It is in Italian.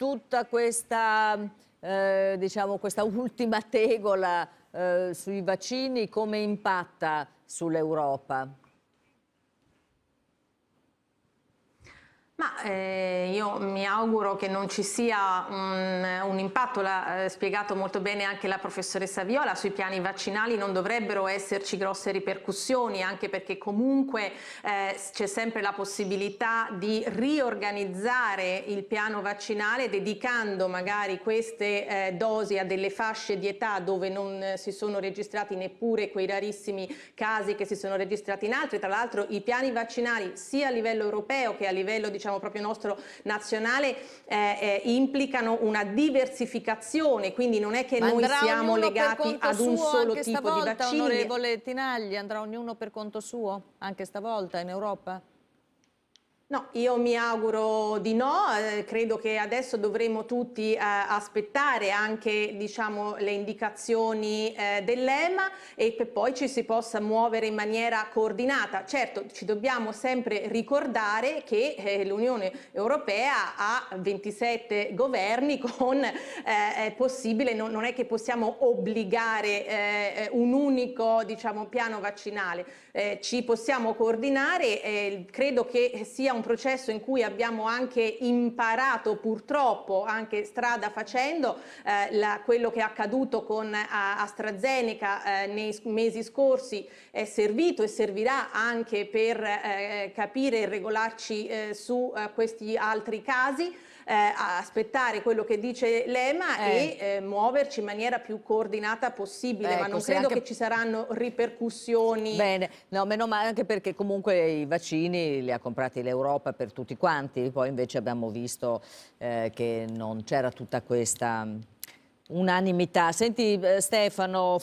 tutta questa, eh, diciamo, questa ultima tegola eh, sui vaccini come impatta sull'Europa? Ma eh, io mi auguro che non ci sia un, un impatto, l'ha eh, spiegato molto bene anche la professoressa Viola, sui piani vaccinali non dovrebbero esserci grosse ripercussioni anche perché comunque eh, c'è sempre la possibilità di riorganizzare il piano vaccinale dedicando magari queste eh, dosi a delle fasce di età dove non si sono registrati neppure quei rarissimi casi che si sono registrati in altri, tra l'altro i piani vaccinali sia a livello europeo che a livello diciamo, proprio nostro nazionale eh, eh, implicano una diversificazione, quindi non è che Ma noi siamo legati ad un solo tipo stavolta, di vaccino. Onorevole Tinagli, andrà ognuno per conto suo anche stavolta in Europa? No, io mi auguro di no, eh, credo che adesso dovremo tutti eh, aspettare anche diciamo, le indicazioni eh, dell'EMA e che poi ci si possa muovere in maniera coordinata. Certo, ci dobbiamo sempre ricordare che eh, l'Unione Europea ha 27 governi con, eh, è possibile, non, non, è che possiamo obbligare un unico diciamo, piano vaccinale, ci possiamo coordinare, credo che sia un un processo in cui abbiamo anche imparato purtroppo, anche strada facendo, eh, la, quello che è accaduto con eh, AstraZeneca eh, nei mesi scorsi è servito e servirà anche per eh, capire e regolarci eh, su eh, questi altri casi. aspettare quello che dice l'EMA e muoverci in maniera più coordinata possibile, ecco, ma non credo anche... che ci saranno ripercussioni. Bene, no, meno male anche perché comunque i vaccini li ha comprati l'Europa Europa per tutti quanti, poi invece abbiamo visto eh, che non c'era tutta questa unanimità. Senti eh, Stefano,